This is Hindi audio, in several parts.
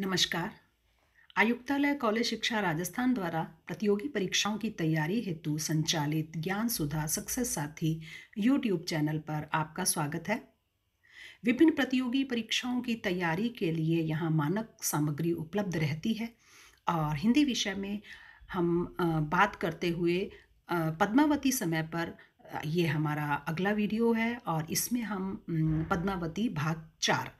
नमस्कार आयुक्तालय कॉलेज शिक्षा राजस्थान द्वारा प्रतियोगी परीक्षाओं की तैयारी हेतु संचालित Gyan Sudha success Sathi YouTube channel पर आपका स्वागत है विभिन्न प्रतियोगी परीक्षाओं की तैयारी के लिए यहाँ मानक सामग्री उपलब्ध रहती है और हिंदी विषय में हम बात करते हुए पद्मावती समय पर ये हमारा अगला वीडियो है और इसमें हम पद्मावती भाग चार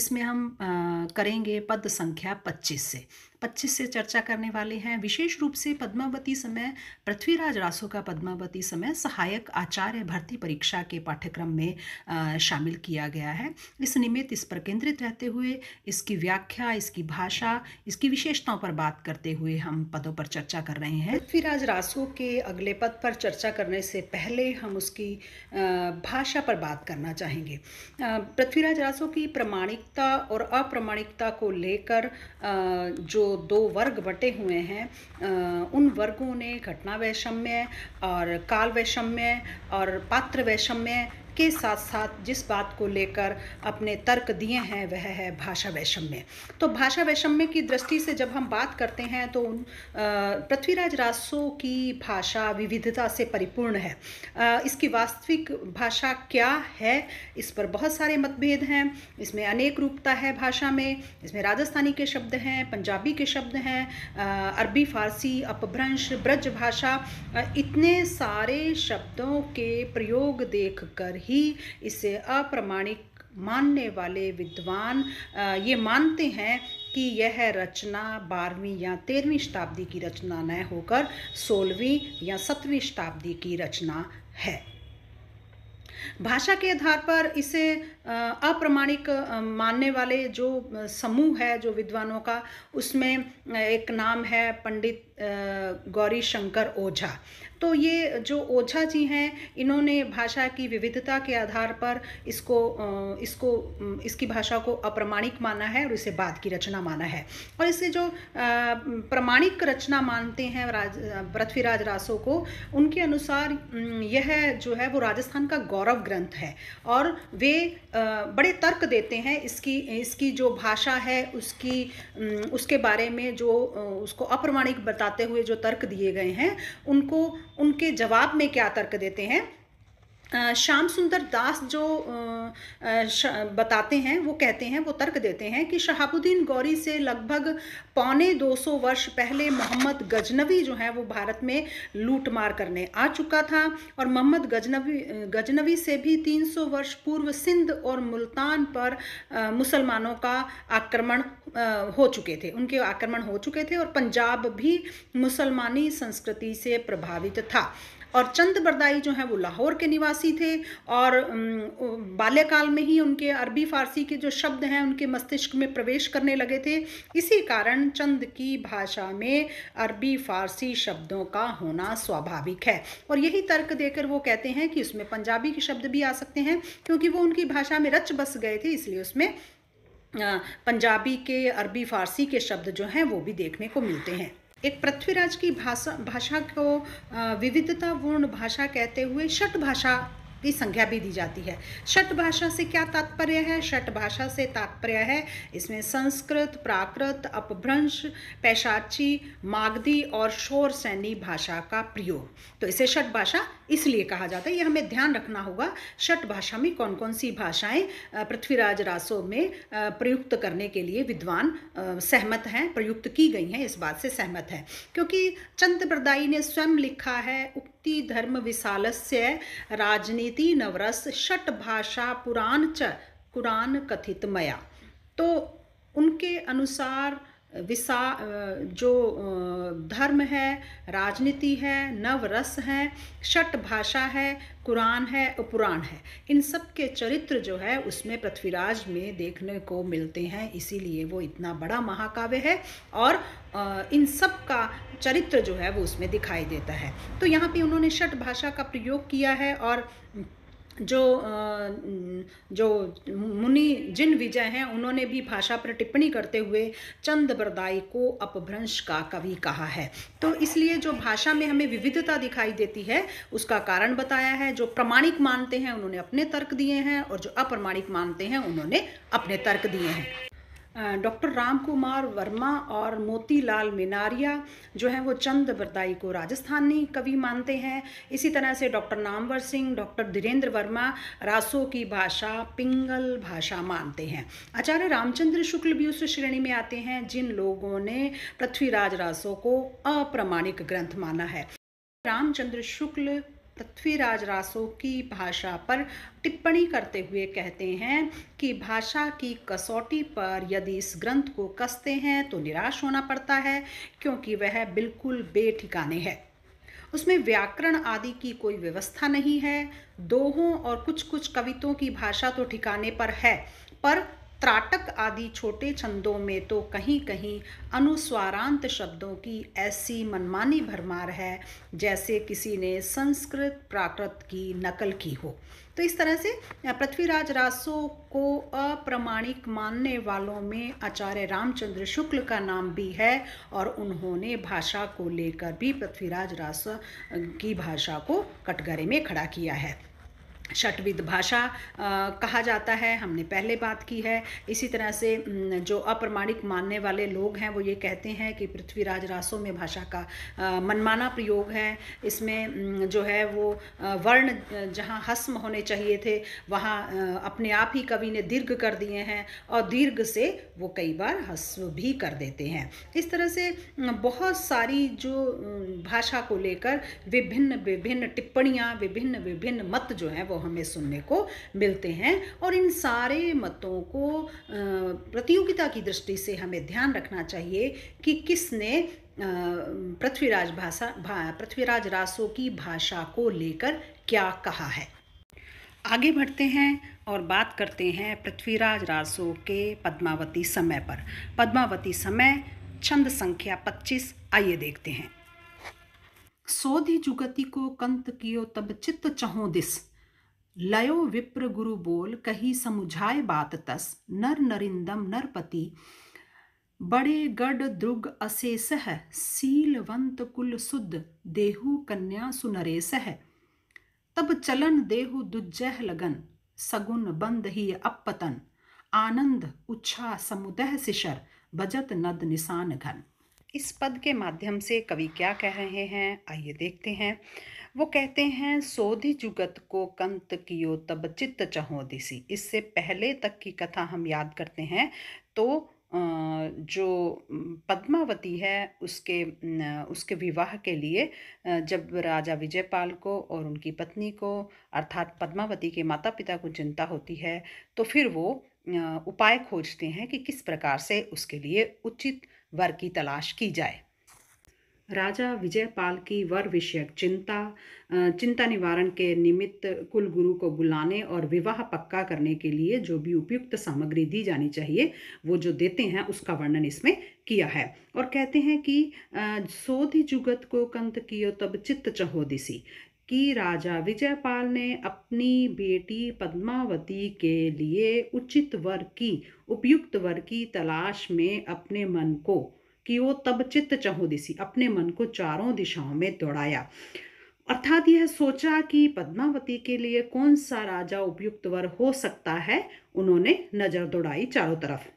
इसमें हम आ, करेंगे पद संख्या 25 से 25 से चर्चा करने वाले हैं विशेष रूप से पद्मावती समय पृथ्वीराज रासो का पद्मावती समय सहायक आचार्य भर्ती परीक्षा के पाठ्यक्रम में आ, शामिल किया गया है इस निमित्त इस पर केंद्रित रहते हुए इसकी व्याख्या इसकी भाषा इसकी विशेषताओं पर बात करते हुए हम पदों पर चर्चा कर रहे हैं पृथ्वीराज रासो के अगले पद पर चर्चा करने से पहले हम उसकी भाषा पर बात करना चाहेंगे पृथ्वीराज रासो प्रयासों की प्रमाणिकता और अप्रमाणिकता को लेकर जो दो वर्ग बटे हुए हैं उन वर्गों ने घटना वैषम्य और काल वैषम्य और पात्र वैषम्य के साथ साथ जिस बात को लेकर अपने तर्क दिए हैं वह है भाषा वैषम्य तो भाषा वैषम्य की दृष्टि से जब हम बात करते हैं तो उन पृथ्वीराज रासो की भाषा विविधता से परिपूर्ण है आ, इसकी वास्तविक भाषा क्या है इस पर बहुत सारे मतभेद हैं इसमें अनेक रूपता है भाषा में इसमें राजस्थानी के शब्द हैं पंजाबी के शब्द हैं अरबी फारसी अपभ्रंश ब्रज भाषा इतने सारे शब्दों के प्रयोग देख कर ही इसे अप्रमाणिक मानने वाले विद्वान ये मानते हैं कि यह रचना बारहवीं या तेरहवीं शताब्दी की रचना न होकर सोलहवीं या सत्रहवीं शताब्दी की रचना है भाषा के आधार पर इसे अप्रमाणिक मानने वाले जो समूह है जो विद्वानों का उसमें एक नाम है पंडित गौरी शंकर ओझा तो ये जो ओझा जी हैं इन्होंने भाषा की विविधता के आधार पर इसको इसको इसकी भाषा को अप्रमाणिक माना है और इसे बाद की रचना माना है और इसे जो प्रमाणिक रचना मानते हैं राज पृथ्वीराज रासो को उनके अनुसार यह जो है वो राजस्थान का गौरव ग्रंथ है और वे बड़े तर्क देते हैं इसकी इसकी जो भाषा है उसकी उसके बारे में जो उसको अप्रमाणिक बताते हुए जो तर्क दिए गए हैं उनको उनके जवाब में क्या तर्क देते हैं श्याम सुंदर दास जो बताते हैं वो कहते हैं वो तर्क देते हैं कि शहाबुद्दीन गौरी से लगभग पौने 200 वर्ष पहले मोहम्मद गजनवी जो है वो भारत में लूटमार करने आ चुका था और मोहम्मद गजनवी गजनवी से भी 300 वर्ष पूर्व सिंध और मुल्तान पर मुसलमानों का आक्रमण हो चुके थे उनके आक्रमण हो चुके थे और पंजाब भी मुसलमानी संस्कृति से प्रभावित था और चंद बरदाई जो हैं वो लाहौर के निवासी थे और बाल्यकाल में ही उनके अरबी फ़ारसी के जो शब्द हैं उनके मस्तिष्क में प्रवेश करने लगे थे इसी कारण चंद की भाषा में अरबी फ़ारसी शब्दों का होना स्वाभाविक है और यही तर्क देकर वो कहते हैं कि उसमें पंजाबी के शब्द भी आ सकते हैं क्योंकि वो उनकी भाषा में रच बस गए थे इसलिए उसमें पंजाबी के अरबी फ़ारसी के शब्द जो हैं वो भी देखने को मिलते हैं एक पृथ्वीराज की भाषा भाषा को विविधतापूर्ण भाषा कहते हुए षट भाषा की संख्या भी दी जाती है शट भाषा से क्या तात्पर्य है शट भाषा से तात्पर्य है इसमें संस्कृत प्राकृत अपभ्रंश पैशाची मागधी और शोर सैनी भाषा का प्रयोग तो इसे शट भाषा इसलिए कहा जाता है ये हमें ध्यान रखना होगा शट भाषा में कौन कौन सी भाषाएं पृथ्वीराज रासो में प्रयुक्त करने के लिए विद्वान सहमत हैं प्रयुक्त की गई हैं इस बात से सहमत हैं क्योंकि चंद्रप्रदायी ने स्वयं लिखा है उक्त युक्ति धर्म विशालस्य राजनीति नवरस षट भाषा पुराण च कुरान कथित मया तो उनके अनुसार विशा जो धर्म है राजनीति है नवरस है षट भाषा है कुरान है और पुराण है इन सब के चरित्र जो है उसमें पृथ्वीराज में देखने को मिलते हैं इसीलिए वो इतना बड़ा महाकाव्य है और इन सब का चरित्र जो है वो उसमें दिखाई देता है तो यहाँ पे उन्होंने शट भाषा का प्रयोग किया है और जो जो मुनि जिन विजय हैं उन्होंने भी भाषा पर टिप्पणी करते हुए चंद बरदाई को अपभ्रंश का कवि कहा है तो इसलिए जो भाषा में हमें विविधता दिखाई देती है उसका कारण बताया है जो प्रमाणिक मानते हैं उन्होंने अपने तर्क दिए हैं और जो अप्रमाणिक मानते हैं उन्होंने अपने तर्क दिए हैं डॉक्टर राम कुमार वर्मा और मोतीलाल मिनारिया जो है वो चंद बरदाई को राजस्थानी कवि मानते हैं इसी तरह से डॉक्टर नामवर सिंह डॉक्टर धीरेन्द्र वर्मा रासो की भाषा पिंगल भाषा मानते हैं आचार्य रामचंद्र शुक्ल भी उस श्रेणी में आते हैं जिन लोगों ने पृथ्वीराज रासो को अप्रमाणिक ग्रंथ माना है रामचंद्र शुक्ल पृथ्वीराज रासो की भाषा पर टिप्पणी करते हुए कहते हैं कि भाषा की कसौटी पर यदि इस ग्रंथ को कसते हैं तो निराश होना पड़ता है क्योंकि वह बिल्कुल बेठिकाने है उसमें व्याकरण आदि की कोई व्यवस्था नहीं है दोहों और कुछ कुछ कवितों की भाषा तो ठिकाने पर है पर त्राटक आदि छोटे छंदों में तो कहीं कहीं अनुस्वारांत शब्दों की ऐसी मनमानी भरमार है जैसे किसी ने संस्कृत प्राकृत की नकल की हो तो इस तरह से पृथ्वीराज रासो को अप्रमाणिक मानने वालों में आचार्य रामचंद्र शुक्ल का नाम भी है और उन्होंने भाषा को लेकर भी पृथ्वीराज रासो की भाषा को कटघरे में खड़ा किया है शटविद भाषा कहा जाता है हमने पहले बात की है इसी तरह से जो अप्रमाणिक मानने वाले लोग हैं वो ये कहते हैं कि पृथ्वीराज रासों में भाषा का मनमाना प्रयोग है इसमें जो है वो वर्ण जहाँ हस्म होने चाहिए थे वहाँ अपने आप ही कवि ने दीर्घ कर दिए हैं और दीर्घ से वो कई बार हस्व भी कर देते हैं इस तरह से बहुत सारी जो भाषा को लेकर विभिन्न विभिन्न टिप्पणियाँ विभिन्न विभिन्न मत जो हैं वो वो हमें सुनने को मिलते हैं और इन सारे मतों को प्रतियोगिता की दृष्टि से हमें ध्यान रखना चाहिए कि किसने पृथ्वीराज भाषा भा, पृथ्वीराज रासो की भाषा को लेकर क्या कहा है आगे बढ़ते हैं और बात करते हैं पृथ्वीराज रासो के पद्मावती समय पर पद्मावती समय छंद संख्या 25 आइए देखते हैं सोधि जुगति को कंत कियो तब चित्त चहो दिस लयो विप्र गुरु बोल कही समुझाए बात तस नर नरिंदम नरपति बड़े गढ़ दुर्ग अशेषह सीलवंत कुल सुद देहु कन्या सुनरेश है तब चलन देहु दुज्जह लगन सगुन बंद ही अपतन आनंद उच्छा समुदह सिशर बजत नद निशान घन इस पद के माध्यम से कवि क्या कह रहे हैं आइए देखते हैं वो कहते हैं सोधि जुगत को कंत कियो तब चित्त चहो दिसी इससे पहले तक की कथा हम याद करते हैं तो जो पद्मावती है उसके उसके विवाह के लिए जब राजा विजयपाल को और उनकी पत्नी को अर्थात पद्मावती के माता पिता को चिंता होती है तो फिर वो उपाय खोजते हैं कि किस प्रकार से उसके लिए उचित वर की तलाश की जाए राजा विजयपाल की वर विषयक चिंता चिंता निवारण के निमित्त कुल गुरु को बुलाने और विवाह पक्का करने के लिए जो भी उपयुक्त सामग्री दी जानी चाहिए वो जो देते हैं उसका वर्णन इसमें किया है और कहते हैं कि सोधि जुगत को कंत कियो तब चित्त चहो दिसी कि राजा विजयपाल ने अपनी बेटी पद्मावती के लिए उचित वर की उपयुक्त वर की तलाश में अपने मन को कि वो तब चित्त चहु दिशी अपने मन को चारों दिशाओं में दौड़ाया अर्थात यह सोचा कि पद्मावती के लिए कौन सा राजा उपयुक्त वर हो सकता है उन्होंने नजर दौड़ाई चारों तरफ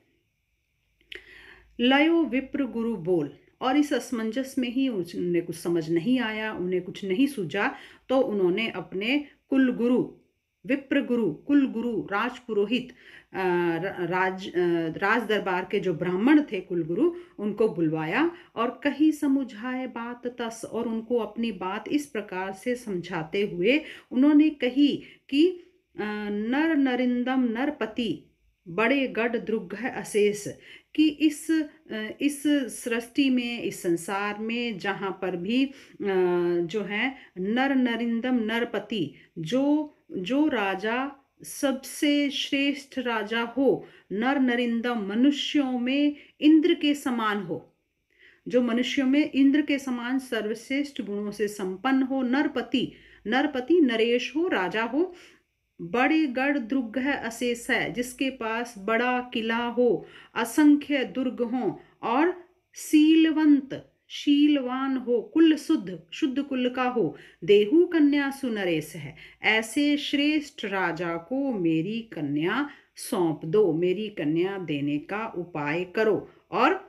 लयो विप्र गुरु बोल और इस असमंजस में ही उन्हें कुछ समझ नहीं आया उन्हें कुछ नहीं सूझा तो उन्होंने अपने कुल गुरु विप्र गुरु कुल गुरु राज पुरोहित राज राज दरबार के जो ब्राह्मण थे कुलगुरु उनको बुलवाया और कहीं समझाए बात तस और उनको अपनी बात इस प्रकार से समझाते हुए उन्होंने कही कि नर नरिंदम नरपति बड़े गढ़ द्रुग अशेष कि इस इस सृष्टि में इस संसार में जहाँ पर भी जो है नर नरिंदम नरपति जो जो राजा सबसे श्रेष्ठ राजा हो नर नरिंदा मनुष्यों में इंद्र के समान हो जो मनुष्यों में इंद्र के समान सर्वश्रेष्ठ गुणों से संपन्न हो नरपति नरपति नरेश हो राजा हो बड़े गढ़ दुर्ग है अशेष है जिसके पास बड़ा किला हो असंख्य दुर्ग हो और सीलवंत शीलवान हो कुल शुद्ध शुद्ध कुल का हो देहु कन्या सुनरेश है ऐसे श्रेष्ठ राजा को मेरी कन्या सौंप दो मेरी कन्या देने का उपाय करो और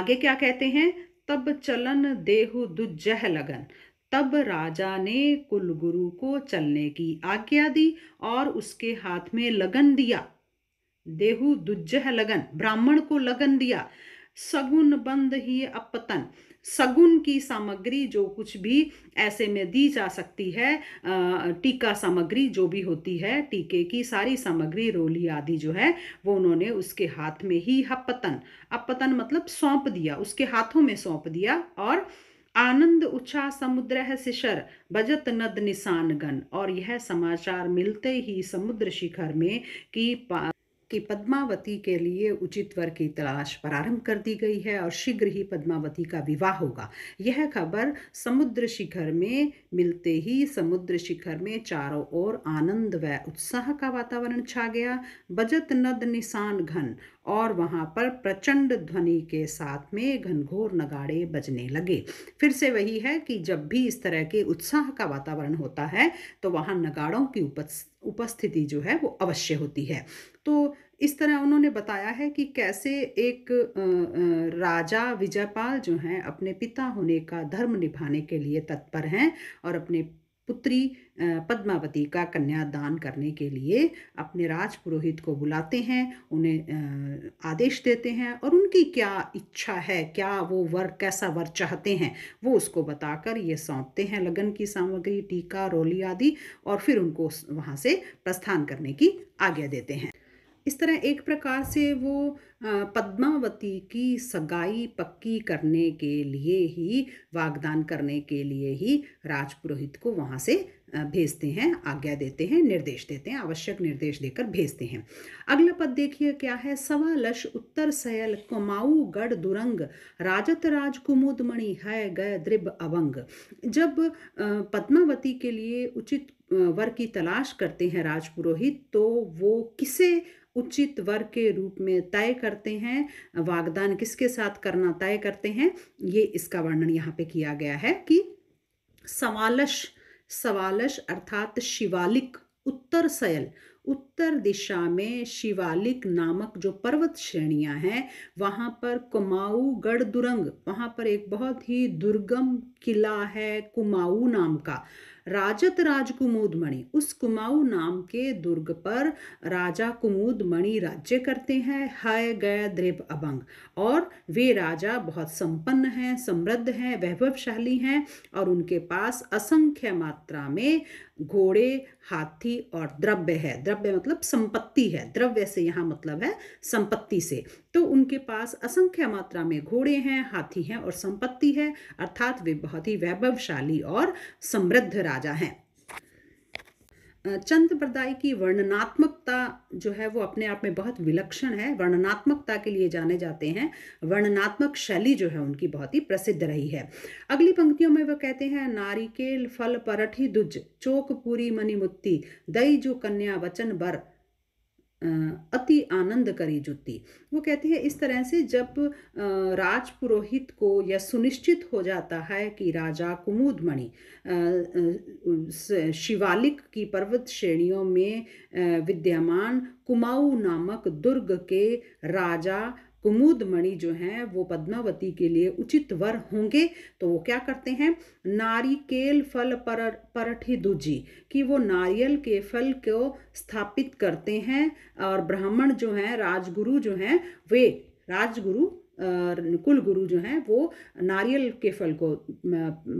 आगे क्या कहते हैं तब चलन देहु दुजह लगन तब राजा ने कुलगुरु को चलने की आज्ञा दी और उसके हाथ में लगन दिया देहु दुजह लगन ब्राह्मण को लगन दिया सगुन बंद ही अपतन सगुन की सामग्री जो कुछ भी ऐसे में दी जा सकती है टीका सामग्री जो भी होती है टीके की सारी सामग्री रोली आदि जो है वो उन्होंने उसके हाथ में ही हपतन अपतन मतलब सौंप दिया उसके हाथों में सौंप दिया और आनंद उछा समुद्र है शिशर बजत नद निशानगन और यह समाचार मिलते ही समुद्र शिखर में कि कि पद्मावती के लिए उचित वर की तलाश प्रारंभ कर दी गई है और शीघ्र ही पद्मावती का विवाह होगा यह खबर समुद्र शिखर में मिलते ही समुद्र शिखर में चारों ओर आनंद व उत्साह का वातावरण छा गया बजत नद निशान घन और वहाँ पर प्रचंड ध्वनि के साथ में घनघोर नगाड़े बजने लगे फिर से वही है कि जब भी इस तरह के उत्साह का वातावरण होता है तो वहाँ नगाड़ों की उपस्थिति उपस्थिति जो है वो अवश्य होती है तो इस तरह उन्होंने बताया है कि कैसे एक राजा विजयपाल जो हैं अपने पिता होने का धर्म निभाने के लिए तत्पर हैं और अपने पुत्री पद्मावती का कन्यादान करने के लिए अपने राज पुरोहित को बुलाते हैं उन्हें आदेश देते हैं और उनकी क्या इच्छा है क्या वो वर कैसा वर चाहते हैं वो उसको बताकर ये सौंपते हैं लगन की सामग्री टीका रोली आदि और फिर उनको वहाँ से प्रस्थान करने की आज्ञा देते हैं इस तरह एक प्रकार से वो पद्मावती की सगाई पक्की करने के लिए ही वागदान करने के लिए ही राजपुरोहित को वहाँ से भेजते हैं आज्ञा देते हैं निर्देश देते हैं आवश्यक निर्देश देकर भेजते हैं अगला पद देखिए क्या है सवा लश उत्तर सयल कुमाऊ गढ़ दुरंग राजत राज मणि है गय द्रिब अवंग जब पद्मावती के लिए उचित वर की तलाश करते हैं राजपुरोहित तो वो किसे उचित वर्ग के रूप में तय करते हैं वागदान किसके साथ करना तय करते हैं ये इसका वर्णन यहाँ पे किया गया है कि सवालश सवालश अर्थात शिवालिक उत्तर सयल उत्तर दिशा में शिवालिक नामक जो पर्वत श्रेणियां हैं वहां पर कुमाऊ गढ़ दुरंग वहां पर एक बहुत ही दुर्गम किला है कुमाऊ नाम का राजत राज कुमुद मणि उस कुमाऊ नाम के दुर्ग पर राजा कुमुद मणि राज्य करते हैं हय गय द्रिप अभंग और वे राजा बहुत संपन्न हैं समृद्ध हैं वैभवशाली हैं और उनके पास असंख्य मात्रा में घोड़े हाथी और द्रव्य है द्रव्य मतलब संपत्ति है द्रव्य से यहाँ मतलब है संपत्ति से तो उनके पास असंख्य मात्रा में घोड़े हैं हाथी हैं और संपत्ति है अर्थात वे बहुत ही वैभवशाली और समृद्ध राजा हैं चंद्रप्रदाय की वर्णनात्मकता जो है वो अपने आप में बहुत विलक्षण है वर्णनात्मकता के लिए जाने जाते हैं वर्णनात्मक शैली जो है उनकी बहुत ही प्रसिद्ध रही है अगली पंक्तियों में वह कहते हैं नारिकेल फल परठी दुज चोक पूरी मनी मुत्ती दई जो कन्या वचन बर अति आनंद करी जुती वो कहती है इस तरह से जब राज पुरोहित को यह सुनिश्चित हो जाता है कि राजा कुमुदमणि शिवालिक की पर्वत श्रेणियों में विद्यमान कुमाऊ नामक दुर्ग के राजा कुमुद मणि जो हैं वो पद्मावती के लिए उचित वर होंगे तो वो क्या करते हैं नारिकेल फल पर परठी दूजी कि वो नारियल के फल को स्थापित करते हैं और ब्राह्मण जो हैं राजगुरु जो हैं वे राजगुरु कुल गुरु जो हैं वो नारियल के फल को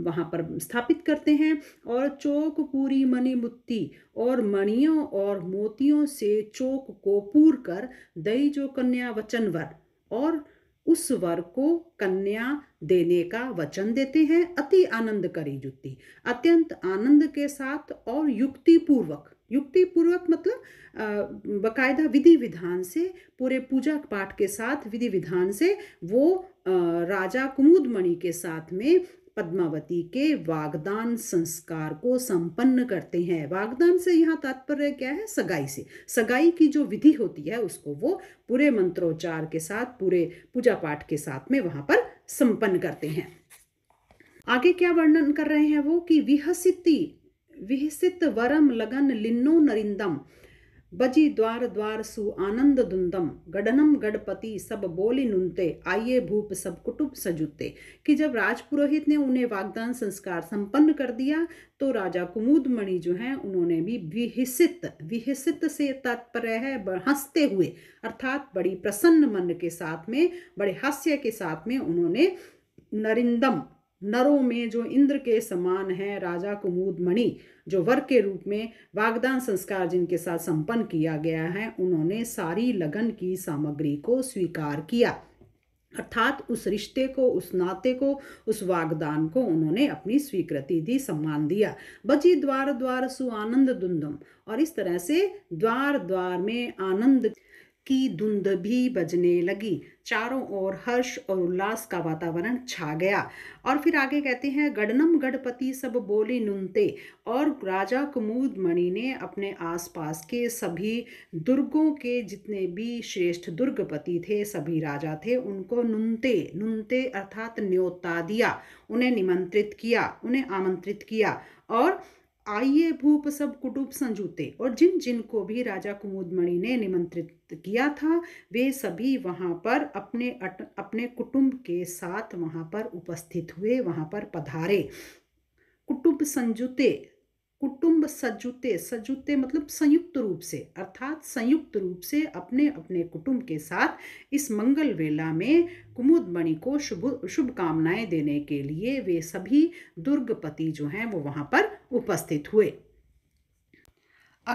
वहाँ पर स्थापित करते हैं और चौक पूरी मणि मुत्ती और मणियों और मोतियों से चौक को पूर कर दई जो कन्या वचनवर और उस वर को कन्या देने का वचन देते हैं अति आनंद करी युक्ति अत्यंत आनंद के साथ और युक्ति पूर्वक युक्ति पूर्वक मतलब बकायदा विधि विधान से पूरे पूजा पाठ के साथ विधि विधान से वो राजा कुमुद मणि के साथ में पद्मावती के वागदान संस्कार को संपन्न करते हैं वागदान से यहाँ तात्पर्य क्या है सगाई से सगाई की जो विधि होती है उसको वो पूरे मंत्रोच्चार के साथ पूरे पूजा पाठ के साथ में वहां पर संपन्न करते हैं आगे क्या वर्णन कर रहे हैं वो कि विहसिति विहसित वरम लगन लिन्नो नरिंदम बजी द्वार द्वार सु आनंद दुंदम गडनम गडपति सब बोली नुनते आइये भूप सब कुटुब सजुते कि जब राजपुरोहित ने उन्हें वाग्दान संस्कार संपन्न कर दिया तो राजा कुमुद मणि जो हैं उन्होंने भी विहिसित विहिसित से तात्पर्य है हंसते हुए अर्थात बड़ी प्रसन्न मन के साथ में बड़े हास्य के साथ में उन्होंने नरिंदम नरों में जो इंद्र के समान है राजा कुमुद मणि जो वर्ग के रूप में वागदान संस्कार जिनके साथ संपन्न किया गया है उन्होंने सारी लगन की सामग्री को स्वीकार किया अर्थात उस रिश्ते को उस नाते को उस वागदान को उन्होंने अपनी स्वीकृति दी सम्मान दिया बची द्वार द्वार सुआनंद दुंदम और इस तरह से द्वार द्वार में आनंद की धुंध भी बजने लगी चारों ओर हर्ष और उल्लास का वातावरण छा गया और फिर आगे कहते हैं गडनम गणपति सब बोले नुनते और राजा कुमुद मणि ने अपने आसपास के सभी दुर्गों के जितने भी श्रेष्ठ दुर्गपति थे सभी राजा थे उनको नुनते नुनते अर्थात न्योता दिया उन्हें निमंत्रित किया उन्हें आमंत्रित किया और आइए भूप सब कुटुब संजूते और जिन जिन को भी राजा कुमुदमणि ने निमंत्रित किया था वे सभी वहाँ पर अपने अट, अपने कुटुंब के साथ वहाँ पर उपस्थित हुए वहाँ पर पधारे कुटुब संजुते कुटुंब सजुते सजुते मतलब संयुक्त रूप से अर्थात संयुक्त रूप से अपने अपने कुटुंब के साथ इस मंगल वेला में कुमुद मणि को शुभ शुभकामनाएं देने के लिए वे सभी दुर्गपति जो हैं वो वहां पर उपस्थित हुए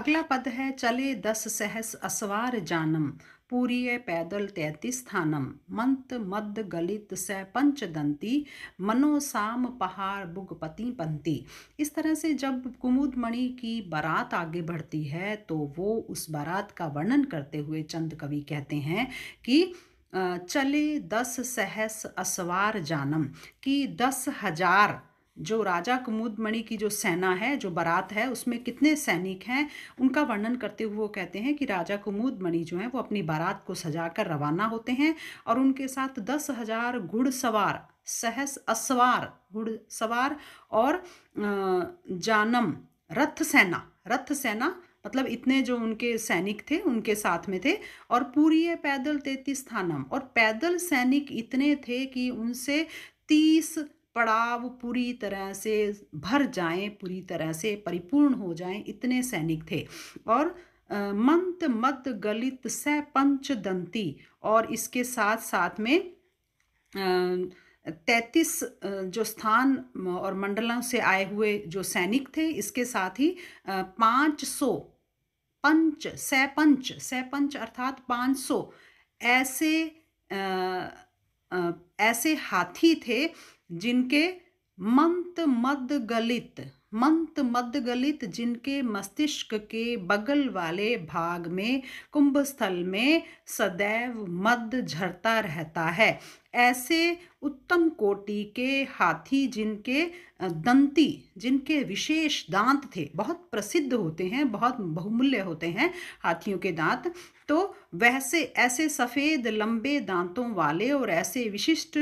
अगला पद है चले दस सहस असवार जानम पूरीय पैदल तैतीस स्थानम मंत मद गलित स दंती मनोसाम पहाड़ बुगपति पंती इस तरह से जब कुमुदमणि की बारात आगे बढ़ती है तो वो उस बारात का वर्णन करते हुए चंद कवि कहते हैं कि चले दस सहस असवार जानम कि दस हजार जो राजा कुमुदमणि की जो सेना है जो बारात है उसमें कितने सैनिक हैं उनका वर्णन करते हुए वो कहते हैं कि राजा कुमुदमणि जो हैं वो अपनी बारात को सजा कर रवाना होते हैं और उनके साथ दस हजार घुड़सवार सहस असवार घुड़सवार और जानम रथ सेना रथ सेना मतलब इतने जो उनके सैनिक थे उनके साथ में थे और पूरी पैदल तैतीस थानम और पैदल सैनिक इतने थे कि उनसे तीस पड़ाव पूरी तरह से भर जाएं पूरी तरह से परिपूर्ण हो जाएं इतने सैनिक थे और मंत मत गलित स दंती और इसके साथ साथ में तैतीस जो स्थान और मंडलों से आए हुए जो सैनिक थे इसके साथ ही पाँच सौ पंच सैपंच सैपंच अर्थात पाँच सौ ऐसे आ, आ, ऐसे हाथी थे जिनके मंत मद गलित मंत मद गलित जिनके मस्तिष्क के बगल वाले भाग में कुंभ स्थल में सदैव मद झरता रहता है ऐसे उत्तम कोटि के हाथी जिनके दंती जिनके विशेष दांत थे बहुत प्रसिद्ध होते हैं बहुत बहुमूल्य होते हैं हाथियों के दांत तो वैसे ऐसे सफ़ेद लंबे दांतों वाले और ऐसे विशिष्ट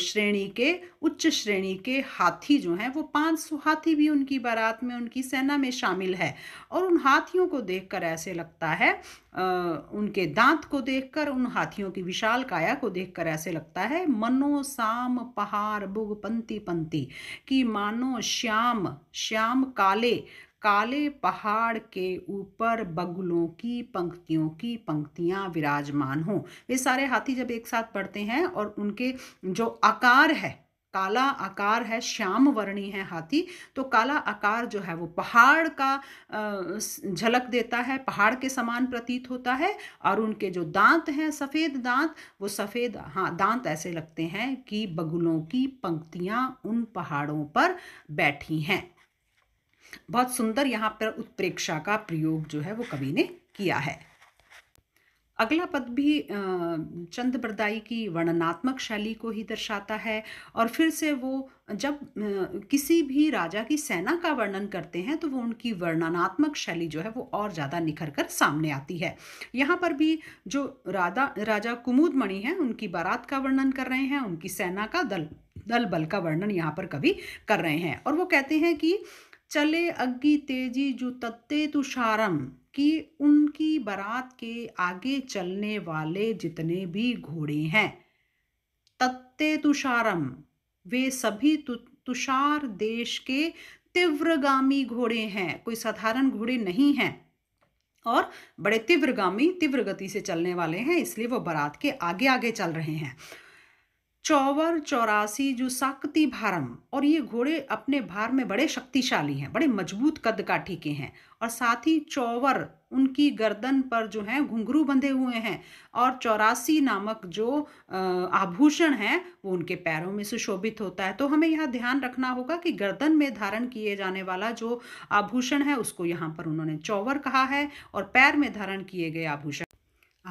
श्रेणी के उच्च श्रेणी के हाथी जो हैं वो पाँच सौ हाथी भी उनकी बारात में उनकी सेना में शामिल है और उन हाथियों को देखकर ऐसे लगता है उनके दांत को देखकर उन हाथियों की विशाल काया को देखकर ऐसे लगता है मनो साम पहाड़ बुग पंती पंती कि मानो श्याम श्याम काले काले पहाड़ के ऊपर बगुलों की पंक्तियों की पंक्तियां विराजमान हों ये सारे हाथी जब एक साथ पढ़ते हैं और उनके जो आकार है काला आकार है श्याम वर्णी है हाथी तो काला आकार जो है वो पहाड़ का झलक देता है पहाड़ के समान प्रतीत होता है और उनके जो दांत हैं सफ़ेद दांत वो सफ़ेद हाँ दांत ऐसे लगते हैं कि बगुलों की पंक्तियाँ उन पहाड़ों पर बैठी हैं बहुत सुंदर यहाँ पर उत्प्रेक्षा का प्रयोग जो है वो कवि ने किया है अगला पद भी चंद प्रदाई की वर्णनात्मक शैली को ही दर्शाता है और फिर से वो जब किसी भी राजा की सेना का वर्णन करते हैं तो वो उनकी वर्णनात्मक शैली जो है वो और ज़्यादा निखर कर सामने आती है यहाँ पर भी जो राधा राजा कुमुद मणि हैं उनकी बारात का वर्णन कर रहे हैं उनकी सेना का दल दल बल का वर्णन यहाँ पर कवि कर रहे हैं और वो कहते हैं कि चले अग्गी तेजी जो तत्ते तुषारम कि उनकी बारात के आगे चलने वाले जितने भी घोड़े हैं तत्ते तुषारम वे सभी तु, तुषार देश के तीव्रगामी घोड़े हैं कोई साधारण घोड़े नहीं हैं और बड़े तीव्रगामी तीव्र गति से चलने वाले हैं इसलिए वो बारात के आगे आगे चल रहे हैं चौवर चौरासी जो साकती भारम और ये घोड़े अपने भार में बड़े शक्तिशाली हैं बड़े मजबूत कद काठी के हैं और साथ ही चौवर उनकी गर्दन पर जो हैं घुंघरू बंधे हुए हैं और चौरासी नामक जो आभूषण हैं वो उनके पैरों में सुशोभित होता है तो हमें यह ध्यान रखना होगा कि गर्दन में धारण किए जाने वाला जो आभूषण है उसको यहाँ पर उन्होंने चौवर कहा है और पैर में धारण किए गए आभूषण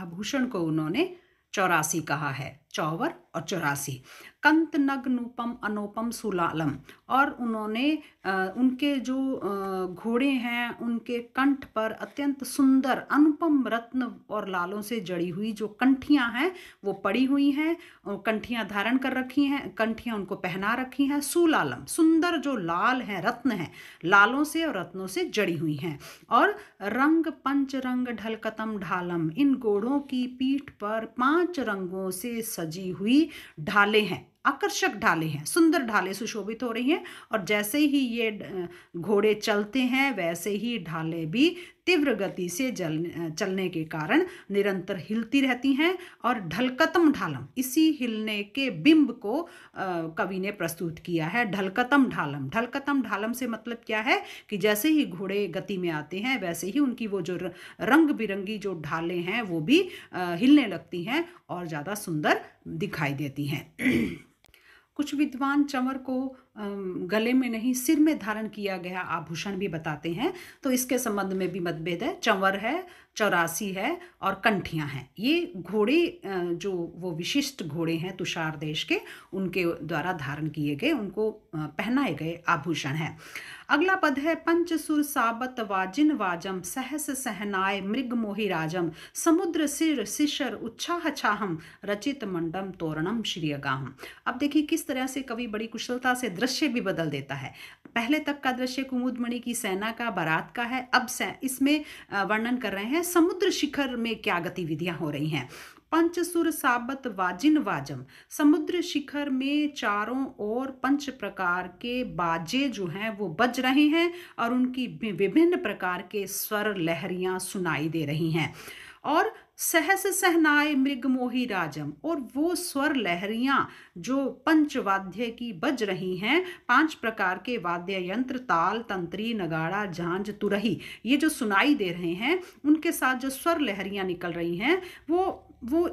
आभूषण को उन्होंने चौरासी कहा है चौवर और चौरासी कंत नग नूपम अनुपम सुलालम और उन्होंने उनके जो घोड़े हैं उनके कंठ पर अत्यंत सुंदर अनुपम रत्न और लालों से जड़ी हुई जो कंठियां हैं वो पड़ी हुई हैं कंठियां धारण कर रखी हैं कंठियां उनको पहना रखी हैं सुलालम सुंदर जो लाल हैं रत्न हैं लालों से और रत्नों से जड़ी हुई हैं और रंग पंच रंग ढलकतम ढालम इन घोड़ों की पीठ पर पाँच रंगों से सजी हुई ढाले हैं आकर्षक ढाले हैं सुंदर ढाले सुशोभित हो रही हैं और जैसे ही ये घोड़े चलते हैं वैसे ही ढाले भी तीव्र गति से जल चलने के कारण निरंतर हिलती रहती हैं और ढलकतम ढालम इसी हिलने के बिंब को कवि ने प्रस्तुत किया है ढलकतम ढालम ढलकतम ढालम से मतलब क्या है कि जैसे ही घोड़े गति में आते हैं वैसे ही उनकी वो जो रंग बिरंगी जो ढालें हैं वो भी हिलने लगती हैं और ज़्यादा सुंदर दिखाई देती हैं कुछ विद्वान चंवर को गले में नहीं सिर में धारण किया गया आभूषण भी बताते हैं तो इसके संबंध में भी मतभेद है चंवर है चौरासी है और कंठियाँ हैं ये घोड़े जो वो विशिष्ट घोड़े हैं तुषार देश के उनके द्वारा धारण किए गए उनको पहनाए गए आभूषण हैं अगला पद है पंच सुर साबत वाजिन वाजम सहस सहनाय मृग मोहि राजम समुद्र सिर शिशर उच्छाह छाहम रचित मंडम तोरणम श्रीयगाहम अब देखिए किस तरह से कवि बड़ी कुशलता से दृश्य भी बदल देता है पहले तक का दृश्य कुमुदमणि की सेना का बारात का है अब इसमें वर्णन कर रहे हैं समुद्र शिखर में क्या गतिविधियां हो रही हैं पंचसुर साबत वाजिन वाजम समुद्र शिखर में चारों ओर पंच प्रकार के बाजे जो हैं वो बज रहे हैं और उनकी विभिन्न प्रकार के स्वर लहरियां सुनाई दे रही हैं और सहस सहनाय मृग मोही राजम और वो स्वर लहरियां जो पंचवाद्य की बज रही हैं पांच प्रकार के वाद्य यंत्र ताल तंत्री नगाड़ा झांझ तुरही ये जो सुनाई दे रहे हैं उनके साथ जो स्वर लहरियां निकल रही हैं वो वो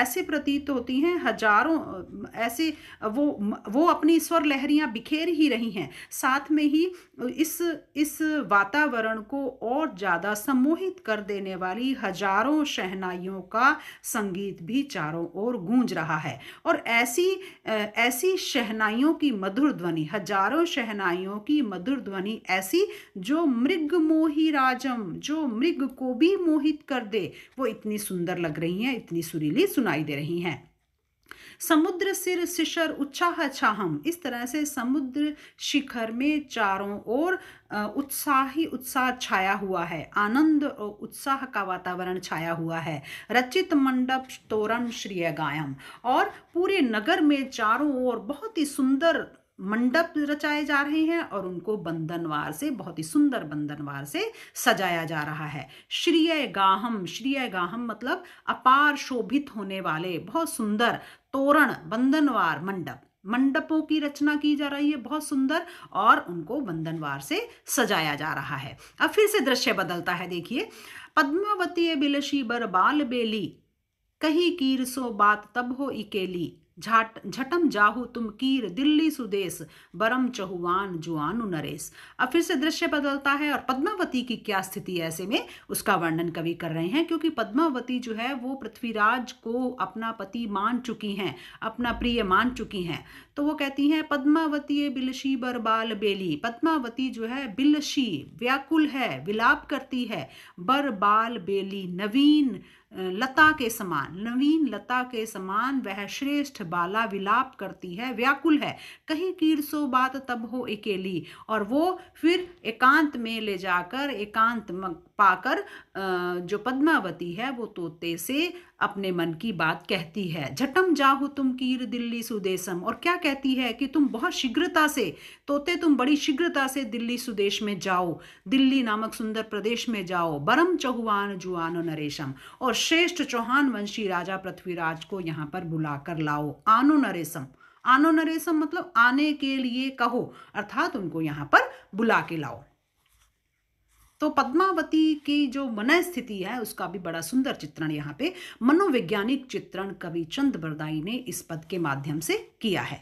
ऐसे प्रतीत होती हैं हजारों ऐसे वो वो अपनी स्वर लहरियां बिखेर ही रही हैं साथ में ही इस इस वातावरण को और ज़्यादा सम्मोहित कर देने वाली हजारों शहनाइयों का संगीत भी चारों ओर गूंज रहा है और ऐसी ऐसी शहनाइयों की मधुर ध्वनि हजारों शहनाइयों की मधुर ध्वनि ऐसी जो मृग मोही राजम जो मृग को भी मोहित कर दे वो इतनी सुंदर लग रही रही हैं इतनी सुरीली सुनाई दे रही हैं समुद्र सिर शिशर उत्साह छाहम इस तरह से समुद्र शिखर में चारों ओर उत्साह ही उत्साह छाया हुआ है आनंद और उत्साह का वातावरण छाया हुआ है रचित मंडप तोरण श्रेय गायम और पूरे नगर में चारों ओर बहुत ही सुंदर मंडप रचाए जा रहे हैं और उनको बंधनवार से बहुत ही सुंदर बंधनवार से सजाया जा रहा है श्रीय गाहम श्रीय गाहम मतलब अपार शोभित होने वाले बहुत सुंदर तोरण बंधनवार मंडप मंडपों की रचना की जा रही है बहुत सुंदर और उनको बंधनवार से सजाया जा रहा है अब फिर से दृश्य बदलता है देखिए पद्मावती बिलशी बर बाल बेली कही कीर सो बात तब हो इकेली झाट झटम जाहु तुम कीर दिल्ली सुदेश बरम चहुआन जुआनु नरेश अब फिर से दृश्य बदलता है और पद्मावती की क्या स्थिति ऐसे में उसका वर्णन कवि कर रहे हैं क्योंकि पद्मावती जो है वो पृथ्वीराज को अपना पति मान चुकी हैं अपना प्रिय मान चुकी हैं तो वो कहती हैं पद्मावती बिलशी बरबाल बेली पद्मावती जो है बिलशी व्याकुल है विलाप करती है बरबाल बेली नवीन लता के समान नवीन लता के समान वह श्रेष्ठ बाला विलाप करती है व्याकुल है कहीं कीर सो बात तब हो अकेली और वो फिर एकांत में ले जाकर एकांत पाकर जो पद्मावती है वो तोते से अपने मन की बात कहती है झटम जाहु तुम कीर दिल्ली सुदेशम और क्या कहती है कि तुम बहुत शीघ्रता से तोते तुम बड़ी शीघ्रता से दिल्ली सुदेश में जाओ दिल्ली नामक सुंदर प्रदेश में जाओ बरम चौहान जुआनो नरेशम और श्रेष्ठ चौहान वंशी राजा पृथ्वीराज को यहाँ पर बुला कर लाओ आनो नरेशम आनो नरेशम मतलब आने के लिए कहो अर्थात उनको यहाँ पर बुला के लाओ तो पद्मावती की जो मन स्थिति है उसका भी बड़ा सुंदर चित्रण यहाँ पे मनोवैज्ञानिक चित्रण कवि चंद बरदाई ने इस पद के माध्यम से किया है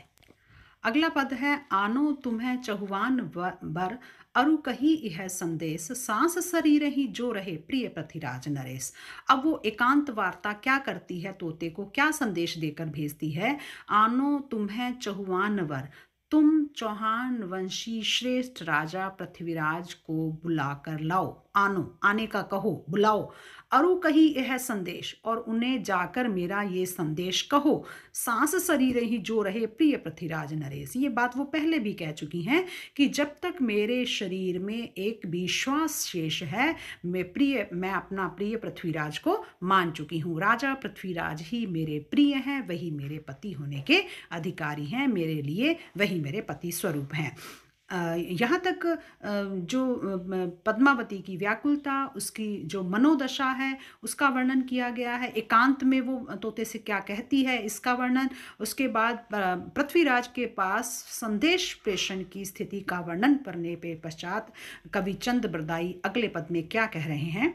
अगला पद है आनो तुम्हें चहुवान बर अरु कही यह संदेश सांस सरी रही जो रहे प्रिय पृथ्वीराज नरेश अब वो एकांत वार्ता क्या करती है तोते को क्या संदेश देकर भेजती है आनो तुम्हें चहुवान वर तुम चौहान वंशी श्रेष्ठ राजा पृथ्वीराज को बुला कर लाओ आनो आने का कहो बुलाओ अरु कही यह संदेश और उन्हें जाकर मेरा ये संदेश कहो सांस शरीर ही जो रहे प्रिय पृथ्वीराज नरेश ये बात वो पहले भी कह चुकी हैं कि जब तक मेरे शरीर में एक भी श्वास शेष है मैं प्रिय मैं अपना प्रिय पृथ्वीराज को मान चुकी हूँ राजा पृथ्वीराज ही मेरे प्रिय हैं वही मेरे पति होने के अधिकारी हैं मेरे लिए वही मेरे पति स्वरूप हैं यहाँ तक जो पद्मावती की व्याकुलता उसकी जो मनोदशा है उसका वर्णन किया गया है एकांत में वो तोते से क्या कहती है इसका वर्णन उसके बाद पृथ्वीराज के पास संदेश प्रेषण की स्थिति का वर्णन करने पे पश्चात कवि चंद बरदाई अगले पद में क्या कह रहे हैं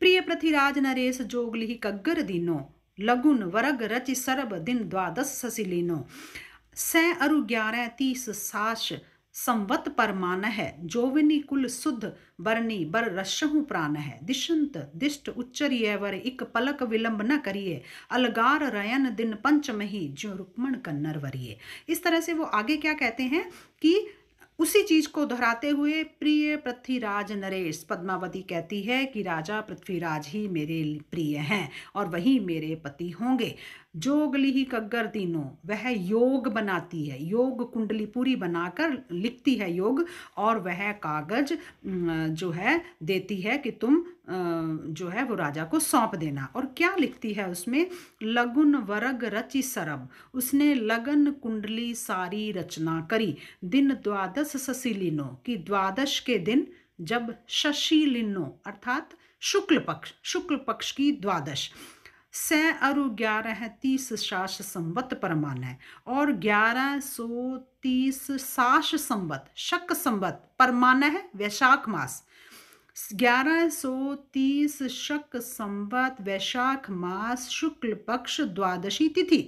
प्रिय पृथ्वीराज नरेश जोगली कग्गर दिनों लगुन वरग रच सरब दिन द्वादश ससिलीनो सै अरु ग्यारह तीस साश संवत परमान है जोविनी कुल सुध बरनी बर रशहु प्राण है दिशंत दिष्ट उच्चरिय वर इक पलक विलंब न करिए अलगार रयन दिन पंचमही जो रुक्मण कन्नर वरिए इस तरह से वो आगे क्या कहते हैं कि उसी चीज को दोहराते हुए प्रिय पृथ्वीराज नरेश पद्मावती कहती है कि राजा पृथ्वीराज ही मेरे प्रिय हैं और वही मेरे पति होंगे जोगली ही कग्गर तीनों वह योग बनाती है योग कुंडली पूरी बनाकर लिखती है योग और वह कागज जो है देती है कि तुम जो है वो राजा को सौंप देना और क्या लिखती है उसमें लगुन वर्ग रचि सरब उसने लगन कुंडली सारी रचना करी दिन द्वादश शशिलिनो की द्वादश के दिन जब शशिलिनो अर्थात शुक्ल पक्ष शुक्ल पक्ष की द्वादश स अरु ग्यारह तीस शास संवत परमान है और ग्यारह सौ तीस साश संवत शक संवत परमान है वैशाख मास ग्यारह सौ तीस शक संवत वैशाख मास शुक्ल पक्ष द्वादशी तिथि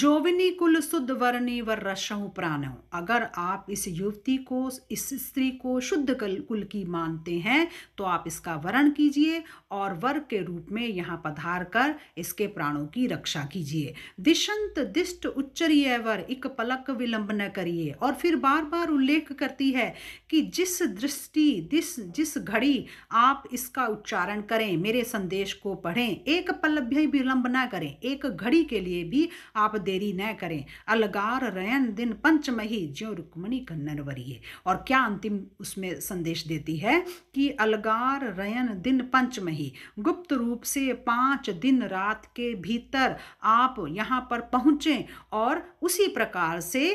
जोविनी कुल शुद्ध वर्णी वर रसहु प्राण अगर आप इस युवती को इस स्त्री को शुद्ध कुल की मानते हैं तो आप इसका वरण कीजिए और वर्ग के रूप में यहाँ पधार कर इसके प्राणों की रक्षा कीजिए दिशंत दिष्ट उच्चरीय वर एक पलक विलंब न करिए और फिर बार बार उल्लेख करती है कि जिस दृष्टि दिस जिस घड़ी आप इसका उच्चारण करें मेरे संदेश को पढ़ें एक पल भी विलंब न करें एक घड़ी के लिए भी आप देरी न करें अलगार रयन दिन पंचमही ज्यो रुक्मणी कन्नन वरिये और क्या अंतिम उसमें संदेश देती है कि अलगार रयन दिन पंचमही गुप्त रूप से पांच दिन रात के भीतर आप यहाँ पर पहुँचें और उसी प्रकार से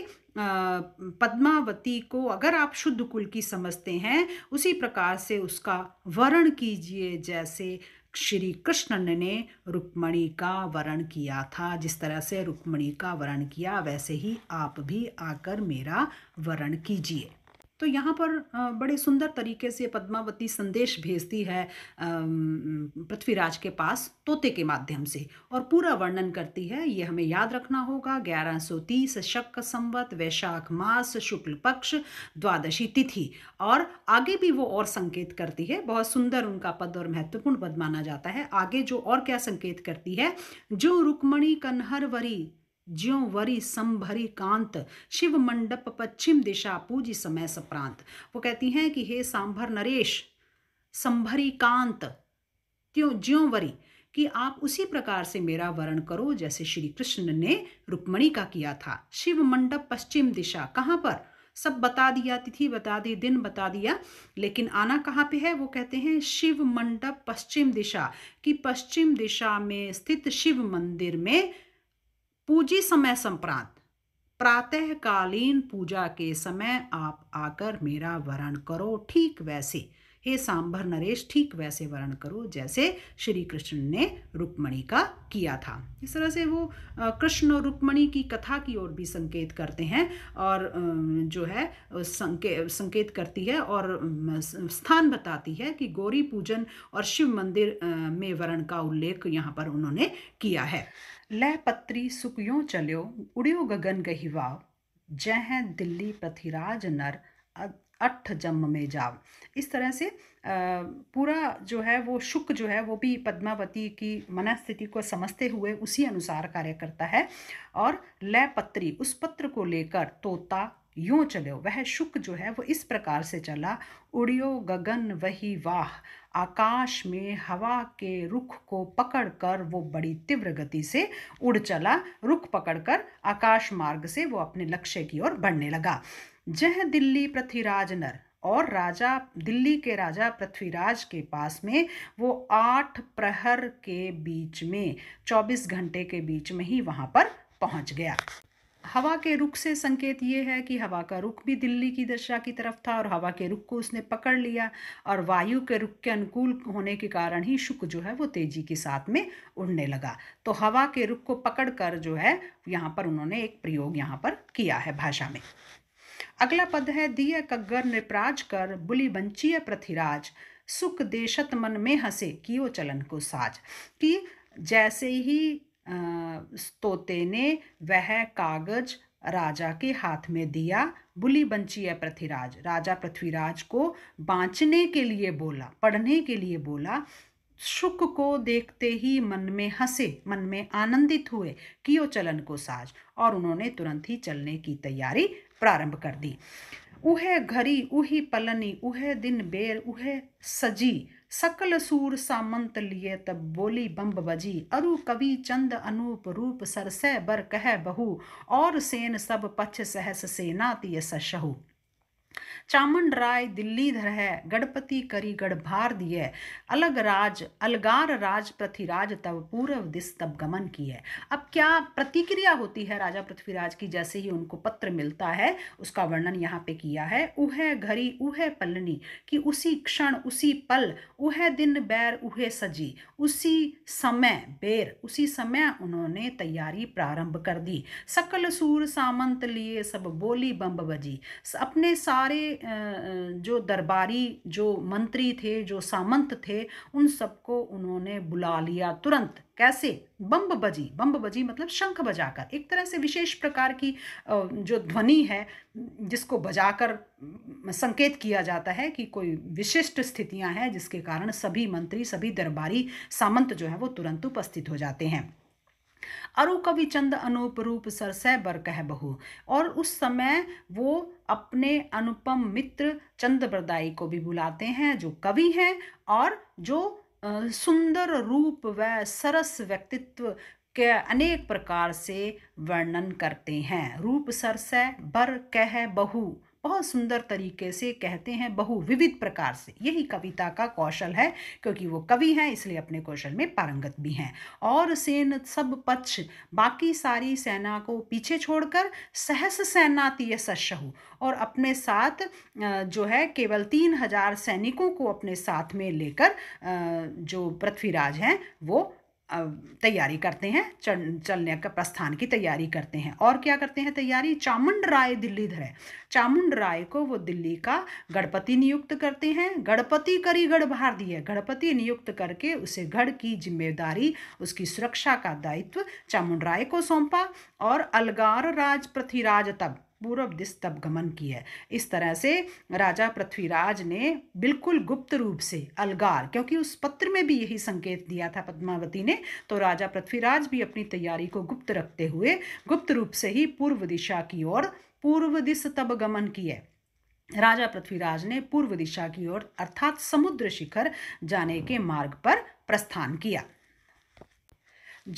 पद्मावती को अगर आप शुद्ध कुल की समझते हैं उसी प्रकार से उसका वर्ण कीजिए जैसे श्री कृष्ण ने रुक्मणी का वरण किया था जिस तरह से रुक्मणी का वरण किया वैसे ही आप भी आकर मेरा वरण कीजिए तो यहाँ पर बड़े सुंदर तरीके से पद्मावती संदेश भेजती है पृथ्वीराज के पास तोते के माध्यम से और पूरा वर्णन करती है ये हमें याद रखना होगा ग्यारह सौ तीस शक संवत वैशाख मास शुक्ल पक्ष द्वादशी तिथि और आगे भी वो और संकेत करती है बहुत सुंदर उनका पद और महत्वपूर्ण पद माना जाता है आगे जो और क्या संकेत करती है जो रुक्मणी कन्हर वरी ज्यो वरी संभरी कांत शिव मंडप पश्चिम दिशा पूजी समय सप्रांत वो कहती हैं कि हे सांभर नरेश संभरी कांत त्यों ज्यो वरी कि आप उसी प्रकार से मेरा वर्ण करो जैसे श्री कृष्ण ने रुक्मणी का किया था शिव मंडप पश्चिम दिशा कहाँ पर सब बता दिया तिथि बता दी दिन बता दिया लेकिन आना कहाँ पे है वो कहते हैं शिव मंडप पश्चिम दिशा कि पश्चिम दिशा में स्थित शिव मंदिर में पूजी समय संप्रांत प्रातःकालीन पूजा के समय आप आकर मेरा वरण करो ठीक वैसे हे सांभर नरेश ठीक वैसे वर्ण करो जैसे श्री कृष्ण ने रुक्मणी का किया था इस तरह से वो कृष्ण और रुक्मणी की कथा की ओर भी संकेत करते हैं और जो है संके संकेत करती है और स्थान बताती है कि गौरी पूजन और शिव मंदिर में वर्ण का उल्लेख यहाँ पर उन्होंने किया है लह पत्री सुख यूं उड़ियो गगन जय जह दिल्ली पृथ्वीराज नर अठ जम में जाव इस तरह से पूरा जो है वो शुक जो है वो भी पद्मावती की मनस्थिति को समझते हुए उसी अनुसार कार्य करता है और लय पत्री उस पत्र को लेकर तोता यूं चलो वह शुक जो है वो इस प्रकार से चला उड़ियो गगन वही वाह आकाश में हवा के रुख को पकड़कर वो बड़ी तीव्र गति से उड़ चला रुख पकड़कर आकाश मार्ग से वो अपने लक्ष्य की ओर बढ़ने लगा जह दिल्ली पृथ्वीराज नर और राजा दिल्ली के राजा पृथ्वीराज के पास में वो आठ प्रहर के बीच में चौबीस घंटे के बीच में ही वहाँ पर पहुँच गया हवा के रुख से संकेत ये है कि हवा का रुख भी दिल्ली की दशा की तरफ था और हवा के रुख को उसने पकड़ लिया और वायु के रुख के अनुकूल होने के कारण ही शुक्र जो है वो तेजी के साथ में उड़ने लगा तो हवा के रुख को पकड़ कर जो है यहाँ पर उन्होंने एक प्रयोग यहाँ पर किया है भाषा में अगला पद है दिय कग्गर निपराज कर बुली बंचीय पृथ्वीराज सुख देशत मन में हंसे कियो चलन को साज कि जैसे ही तोते ने वह कागज राजा के हाथ में दिया बुली बंची है पृथ्वीराज राजा पृथ्वीराज को बाँचने के लिए बोला पढ़ने के लिए बोला सुख को देखते ही मन में हंसे मन में आनंदित हुए कियो चलन को साज और उन्होंने तुरंत ही चलने की तैयारी प्रारंभ कर दी उहे घड़ी उही पलनी उहे दिन बेर उहे सजी सकल सूर सामंत लिए तब बोली बम्ब बजी अरु कवि चंद अनूप रूप सरसै बर कह बहु और सेन सब पक्ष सहस सेना तिय सशहु चामन राय दिल्ली धर है गणपति करी गढ़भार दिए अलग राज अलगार राज पृथ्वीराज तब पूर्व दिस तब गमन की है अब क्या प्रतिक्रिया होती है राजा पृथ्वीराज की जैसे ही उनको पत्र मिलता है उसका वर्णन यहाँ पे किया है उह घरी उह पलनी कि उसी क्षण उसी पल उह दिन बैर उहे सजी उसी समय बेर उसी समय उन्होंने तैयारी प्रारंभ कर दी सकल सूर सामंत लिए सब बोली बम्ब बजी अपने सारे जो दरबारी जो मंत्री थे जो सामंत थे उन सबको उन्होंने बुला लिया तुरंत कैसे बम्ब बजी बम्ब बजी मतलब शंख बजाकर एक तरह से विशेष प्रकार की जो ध्वनि है जिसको बजाकर संकेत किया जाता है कि कोई विशिष्ट स्थितियां हैं जिसके कारण सभी मंत्री सभी दरबारी सामंत जो है वो तुरंत उपस्थित हो जाते हैं अरु कवि चंद अनूप रूप सरसह बर कह बहु और उस समय वो अपने अनुपम मित्र चंद प्रदाई को भी बुलाते हैं जो कवि हैं और जो सुंदर रूप व सरस व्यक्तित्व के अनेक प्रकार से वर्णन करते हैं रूप सरसै बर कह बहु बहुत सुंदर तरीके से कहते हैं बहु विविध प्रकार से यही कविता का कौशल है क्योंकि वो कवि हैं इसलिए अपने कौशल में पारंगत भी हैं और सेन सब पक्ष बाकी सारी सेना को पीछे छोड़कर सहस सेनातीय सशहु और अपने साथ जो है केवल तीन हजार सैनिकों को अपने साथ में लेकर जो पृथ्वीराज हैं वो तैयारी करते हैं चलने का प्रस्थान की तैयारी करते हैं और क्या करते हैं तैयारी चामुंड राय दिल्ली है चामुंड राय को वो दिल्ली का गणपति नियुक्त करते हैं गणपति करी गढ़ भारती है गणपति नियुक्त करके उसे गढ़ की जिम्मेदारी उसकी सुरक्षा का दायित्व चामुंड राय को सौंपा और अलगार राज पृथ्वीराज तब पूर्व दिश तब गमन की है इस तरह से राजा पृथ्वीराज ने बिल्कुल गुप्त रूप से अलगार क्योंकि उस पत्र में भी यही संकेत दिया था पद्मावती ने तो राजा पृथ्वीराज भी अपनी तैयारी को गुप्त रखते हुए गुप्त रूप से ही पूर्व दिशा की ओर पूर्व दिश तब गमन की है राजा पृथ्वीराज ने पूर्व दिशा की ओर अर्थात समुद्र शिखर जाने के मार्ग पर प्रस्थान किया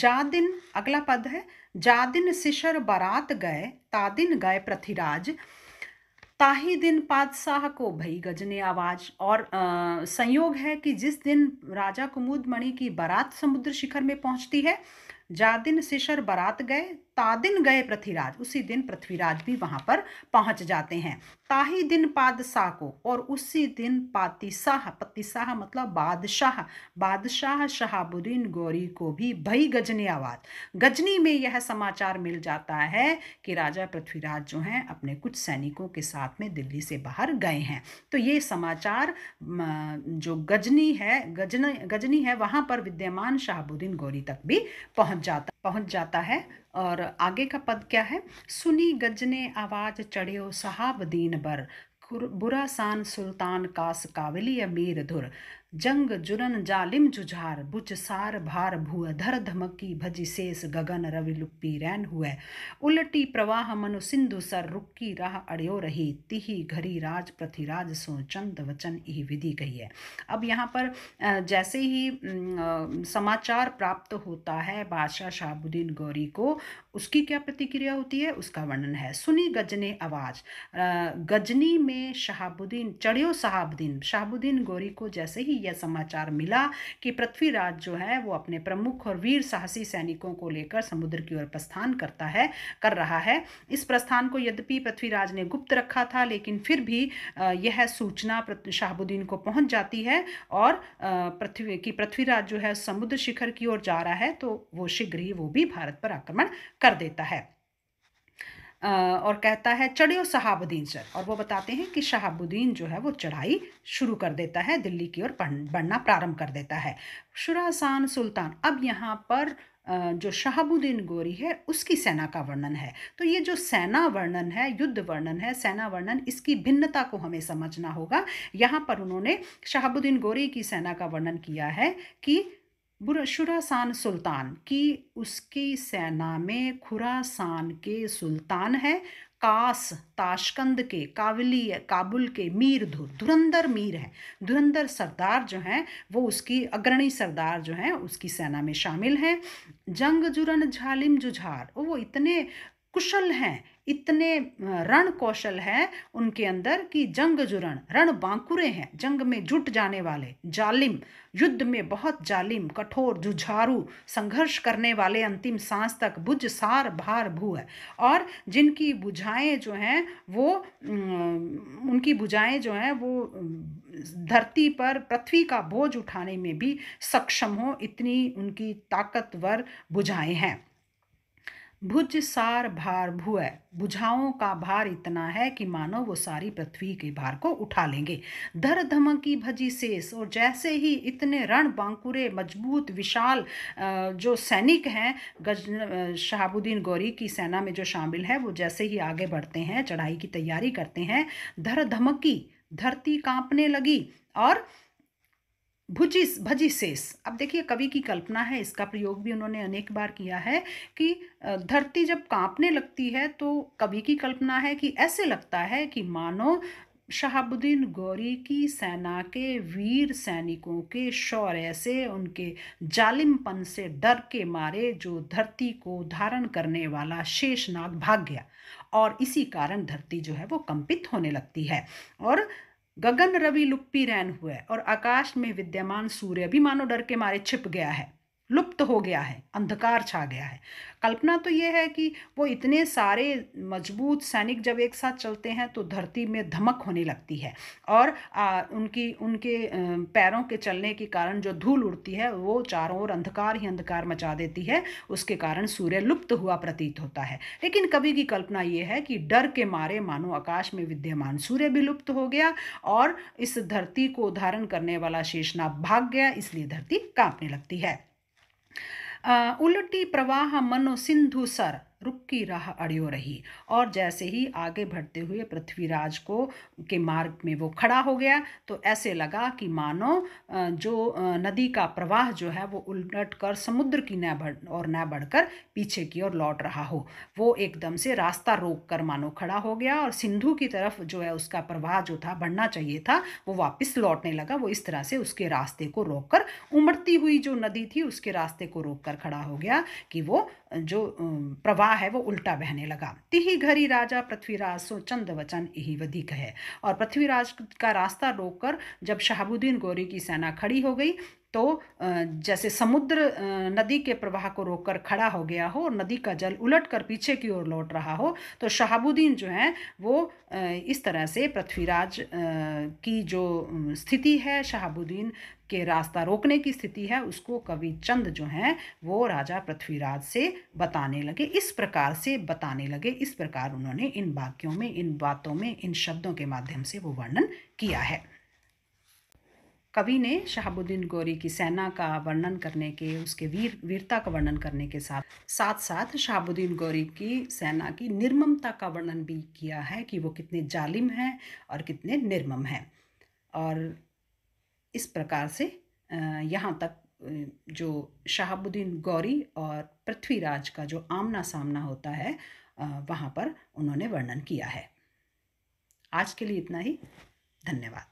जा दिन अगला पद है जा दिन शिशर बारात गए तादिन गए पृथ्वीराज ताही दिन पादशाह को भई गजने आवाज और आ, संयोग है कि जिस दिन राजा कुमुद मणि की बारात समुद्र शिखर में पहुंचती है जा दिन शिशर बारात गए तादिन गए पृथ्वीराज उसी दिन पृथ्वीराज भी वहां पर पहुंच जाते हैं ताही दिन पादशाह को और उसी दिन पातिशाह पतिशाह मतलब बादशाह बादशाह शहाबुद्दीन गौरी को भी भई गजनी आवाज़ गजनी में यह समाचार मिल जाता है कि राजा पृथ्वीराज जो हैं अपने कुछ सैनिकों के साथ में दिल्ली से बाहर गए हैं तो ये समाचार जो गजनी है गजन गजनी है वहाँ पर विद्यमान शहाबुद्दीन गौरी तक भी पहुँच जाता पहुंच जाता है और आगे का पद क्या है सुनी गजने आवाज़ चढ़ियो साहब दीन बर बुरा सान सुल्तान कास काविली अमीर धुर जंग जुरन जालिम जुझार बुच सार भार भुअ धर धमकी भज शेष गगन रवि लुप्पी रैन हुए उलटी प्रवाह मनु सिंधु सर रुक्की राह अड़ियो रही तिही घरी राज पृथ्वीराज सो चंद वचन यही विधि कही है अब यहाँ पर जैसे ही समाचार प्राप्त होता है बादशाह शाहबुद्दीन गौरी को उसकी क्या प्रतिक्रिया होती है उसका वर्णन है सुनी गजने आवाज़ गजनी में शहाबुद्दीन चढ़ियो शहाबुद्दीन शहाबुद्दीन गौरी को जैसे ही यह समाचार मिला कि पृथ्वीराज जो है वो अपने प्रमुख और वीर साहसी सैनिकों को लेकर समुद्र की ओर प्रस्थान करता है कर रहा है इस प्रस्थान को यद्यपि पृथ्वीराज ने गुप्त रखा था लेकिन फिर भी यह सूचना शाहबुद्दीन को पहुंच जाती है और पृथ्वी की पृथ्वीराज जो है समुद्र शिखर की ओर जा रहा है तो वो शीघ्र ही वो भी भारत पर आक्रमण कर देता है और कहता है चढ़ियो शहाबुद्दीन सर और वो बताते हैं कि शहाबुद्दीन जो है वो चढ़ाई शुरू कर देता है दिल्ली की ओर बढ़ना प्रारंभ कर देता है शुरासान सुल्तान अब यहाँ पर जो शहाबुद्दीन गोरी है उसकी सेना का वर्णन है तो ये जो सेना वर्णन है युद्ध वर्णन है सेना वर्णन इसकी भिन्नता को हमें समझना होगा यहाँ पर उन्होंने शहाबुद्दीन गोरी की सेना का वर्णन किया है कि बुरशुरासान सुल्तान की उसकी सेना में खुरासान के सुल्तान है कास ताशकंद के काबिली काबुल के मीर धुर धुरंधर मीर है धुरंधर सरदार जो हैं वो उसकी अग्रणी सरदार जो हैं उसकी सेना में शामिल हैं जंग जुरन झालिम जुझार वो इतने कुशल हैं इतने रण कौशल हैं उनके अंदर कि जंग जुरण रण बांकुरे हैं जंग में जुट जाने वाले जालिम युद्ध में बहुत जालिम कठोर जुझारू संघर्ष करने वाले अंतिम सांस तक बुझ सार भार भू है और जिनकी बुझाएँ जो हैं वो उनकी बुझाएँ जो हैं वो धरती पर पृथ्वी का बोझ उठाने में भी सक्षम हो इतनी उनकी ताकतवर बुझाएँ हैं भुज सार भार है बुझाओं का भार इतना है कि मानो वो सारी पृथ्वी के भार को उठा लेंगे धर धमकी भजी शेष और जैसे ही इतने रण बांकुरे मजबूत विशाल जो सैनिक हैं गज शहाबुद्दीन गौरी की सेना में जो शामिल है वो जैसे ही आगे बढ़ते हैं चढ़ाई की तैयारी करते हैं धर धमकी धरती कांपने लगी और भुजिस भजी अब देखिए कवि की कल्पना है इसका प्रयोग भी उन्होंने अनेक बार किया है कि धरती जब कांपने लगती है तो कवि की कल्पना है कि ऐसे लगता है कि मानो शहाबुद्दीन गौरी की सेना के वीर सैनिकों के शौर्य से उनके जालिमपन से डर के मारे जो धरती को धारण करने वाला शेषनाग भाग गया और इसी कारण धरती जो है वो कंपित होने लगती है और गगन रवि लुप्पी रैन हुआ है और आकाश में विद्यमान सूर्य भी मानो डर के मारे छिप गया है लुप्त हो गया है अंधकार छा गया है कल्पना तो ये है कि वो इतने सारे मजबूत सैनिक जब एक साथ चलते हैं तो धरती में धमक होने लगती है और आ, उनकी उनके पैरों के चलने के कारण जो धूल उड़ती है वो चारों ओर अंधकार ही अंधकार मचा देती है उसके कारण सूर्य लुप्त हुआ प्रतीत होता है लेकिन कवि की कल्पना ये है कि डर के मारे मानो आकाश में विद्यमान सूर्य भी लुप्त हो गया और इस धरती को धारण करने वाला शेषनाग भाग गया इसलिए धरती कांपने लगती है उलटी प्रवाह मनो सिंधु सर रुक की राह अड़ियो रही और जैसे ही आगे बढ़ते हुए पृथ्वीराज को के मार्ग में वो खड़ा हो गया तो ऐसे लगा कि मानो जो नदी का प्रवाह जो है वो उलट कर समुद्र की न बढ़ और न बढ़कर पीछे की ओर लौट रहा हो वो एकदम से रास्ता रोक कर मानो खड़ा हो गया और सिंधु की तरफ जो है उसका प्रवाह जो था बढ़ना चाहिए था वो वापस लौटने लगा वो इस तरह से उसके रास्ते को रोक कर उमड़ती हुई जो नदी थी उसके रास्ते को रोक कर खड़ा हो गया कि वो जो प्रवाह है वो उल्टा बहने लगा तिही घरी राजा पृथ्वीराज सो चंद वचन यही वधिक है और पृथ्वीराज का रास्ता रोककर जब शहाबुद्दीन गौरी की सेना खड़ी हो गई तो जैसे समुद्र नदी के प्रवाह को रोककर खड़ा हो गया हो और नदी का जल उलट कर पीछे की ओर लौट रहा हो तो शहाबुद्दीन जो है वो इस तरह से पृथ्वीराज की जो स्थिति है शहाबुद्दीन के रास्ता रोकने की स्थिति है उसको कवि चंद जो हैं वो राजा पृथ्वीराज से बताने लगे इस प्रकार से बताने लगे इस प्रकार उन्होंने इन वाक्यों में इन बातों में इन शब्दों के माध्यम से वो वर्णन किया है कवि ने शहाबुद्दीन गौरी की सेना का वर्णन करने के उसके वीर वीरता का वर्णन करने के साथ साथ साथ शहाबुद्दीन गौरी की सेना की निर्ममता का वर्णन भी किया है कि वो कितने जालिम हैं और कितने निर्मम हैं और इस प्रकार से यहाँ तक जो शहाबुद्दीन गौरी और पृथ्वीराज का जो आमना सामना होता है वहाँ पर उन्होंने वर्णन किया है आज के लिए इतना ही धन्यवाद